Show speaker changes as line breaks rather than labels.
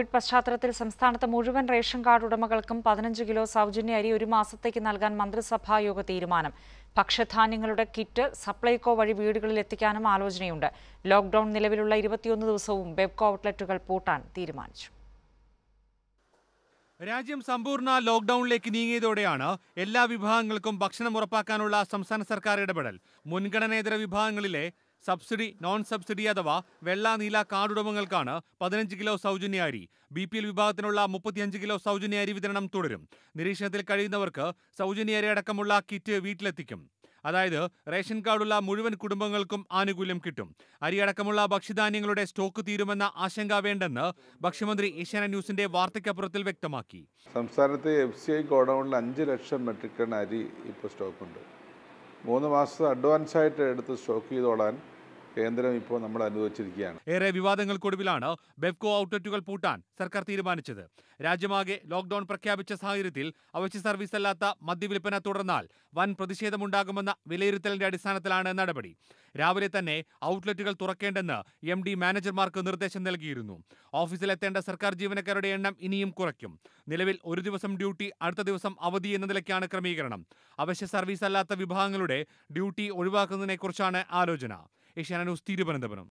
Covid പശ്ചാത്തലത്തിൽ സംസ്ഥാനത്ത് മുഴുവൻ റേഷൻ കാർഡ് ഉടമകൾക്കും പതിനഞ്ച് കിലോ സൗജന്യ അരി ഒരു മാസത്തേക്ക് നൽകാൻ മന്ത്രിസഭായോഗ തീരുമാനം ഭക്ഷ്യധാന്യങ്ങളുടെ കിറ്റ് സപ്ലൈകോ വഴി വീടുകളിൽ എത്തിക്കാനും ആലോചനയുണ്ട് ലോക്ഡൌൺ നിലവിലുള്ള ഇരുപത്തിയൊന്ന് ദിവസവും വെബ്കോ ഔട്ട്ലെറ്റുകൾ പൂട്ടാൻ തീരുമാനിച്ചു
രാജ്യം സമ്പൂർണ്ണ ലോക്ഡൌണിലേക്ക് നീങ്ങിയതോടെയാണ് എല്ലാ വിഭാഗങ്ങൾക്കും ഭക്ഷണം ഉറപ്പാക്കാനുള്ള സംസ്ഥാന സർക്കാർ ഇടപെടൽ മുൻഗണനേതര വിഭാഗങ്ങളിലെ സബ്സിഡി നോൺ സബ്സിഡി അഥവാ വെള്ള നീല ഉടമകൾക്കാണ് പതിനഞ്ച് കിലോ സൗജന്യ അരി ബി പി എൽ വിഭാഗത്തിനുള്ള മുപ്പത്തിയഞ്ച് കിലോ സൗജന്യ അരി വിതരണം തുടരും നിരീക്ഷണത്തിൽ കഴിയുന്നവർക്ക് സൗജന്യ അരി അടക്കമുള്ള കിറ്റ് വീട്ടിലെത്തിക്കും അതായത് റേഷൻ കാർഡുള്ള മുഴുവൻ കുടുംബങ്ങൾക്കും ആനുകൂല്യം കിട്ടും അരി അടക്കമുള്ള ഭക്ഷ്യധാന്യങ്ങളുടെ സ്റ്റോക്ക് തീരുമെന്ന ആശങ്ക വേണ്ടെന്ന് ഭക്ഷ്യമന്ത്രി ഏഷ്യാന ന്യൂസിന്റെ വാർത്തയ്ക്കപ്പുറത്തിൽ വ്യക്തമാക്കി
സംസ്ഥാനത്ത് എഫ് സി ഐ ഗോഡൌണിൽ അഞ്ച് ലക്ഷം മെട്രിക് ടൺ അരി ഇപ്പോൾ സ്റ്റോക്കുണ്ട് മൂന്ന് മാസത്തെ അഡ്വാൻസ് ആയിട്ട് എടുത്ത് സ്റ്റോക്ക് ചെയ്തോളാൻ കേന്ദ്രം ഇപ്പോൾ നമ്മൾ അനുവദിച്ചിരിക്കുകയാണ്
ഏറെ വിവാദങ്ങൾക്കൊടുവിലാണ് ബെഫ്കോ ഔട്ട്ലെറ്റുകൾ പൂട്ടാൻ സർക്കാർ തീരുമാനിച്ചത് രാജ്യമാകെ ലോക്ഡൌൺ പ്രഖ്യാപിച്ച സാഹചര്യത്തിൽ അവശ്യ സർവീസ് അല്ലാത്ത മദ്യവിൽപ്പന തുടർന്നാൽ വൻ പ്രതിഷേധമുണ്ടാകുമെന്ന വിലയിരുത്തലിന്റെ അടിസ്ഥാനത്തിലാണ് നടപടി രാവിലെ തന്നെ ഔട്ട്ലെറ്റുകൾ തുറക്കേണ്ടെന്ന് എം ഡി മാനേജർമാർക്ക് നിർദ്ദേശം നൽകിയിരുന്നു ഓഫീസിലെത്തേണ്ട സർക്കാർ ജീവനക്കാരുടെ എണ്ണം ഇനിയും കുറയ്ക്കും നിലവിൽ ഒരു ദിവസം ഡ്യൂട്ടി അടുത്ത ദിവസം അവധി എന്ന നിലയ്ക്കാണ് ക്രമീകരണം അവശ്യ സർവീസ് അല്ലാത്ത വിഭാഗങ്ങളുടെ ഡ്യൂട്ടി ഒഴിവാക്കുന്നതിനെക്കുറിച്ചാണ് ആലോചന യക്ഷഗാനയുടെ സ്ഥിരപനന്തപുരം